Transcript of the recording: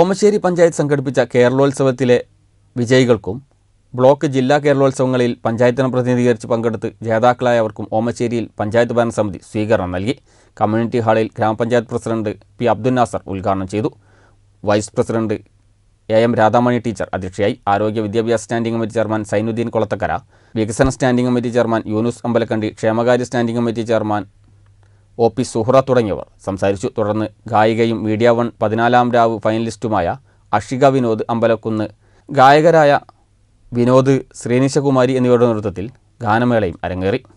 ഓമശ്ശേരി പഞ്ചായത്ത് സംഘടിപ്പിച്ച കേരളോത്സവത്തിലെ വിജയികൾക്കും ബ്ലോക്ക് ജില്ലാ കേരളോത്സവങ്ങളിൽ പഞ്ചായത്തിനെ പ്രതിനിധീകരിച്ച് പങ്കെടുത്ത് ജേതാക്കളായവർക്കും ഓമശ്ശേരിയിൽ പഞ്ചായത്ത് ഭരണസമിതി സ്വീകരണം നൽകി കമ്മ്യൂണിറ്റി ഹാളിൽ ഗ്രാമപഞ്ചായത്ത് പ്രസിഡന്റ് പി അബ്ദുൽ നാസർ ഉദ്ഘാടനം ചെയ്തു vice president A M Radhamani teacher അധ്യക്ഷയായി ആരോഗ്യ വിദ്യാഭ്യാസ standing committee chairman Zainuddin Kolathakkara വികസന standing committee chairman Yunus Ambalakkandi ക്ഷേമകാര്യ standing committee chairman O P Suhra തുടങ്ങിയവർ സംസാരിച്ചു തുടർന്ന് ഗായികയും മീഡിയ വൺ പതിനാലാം രാവ് ഫൈനലിസ്റ്റുമായ അഷിക വിനോദ് അമ്പലക്കുന്ന് ഗായകരായ വിനോദ് ശ്രീനിശകുമാരി എന്നിവരുടെ നേതൃത്വത്തിൽ ഗാനമേളയും അരങ്ങേറി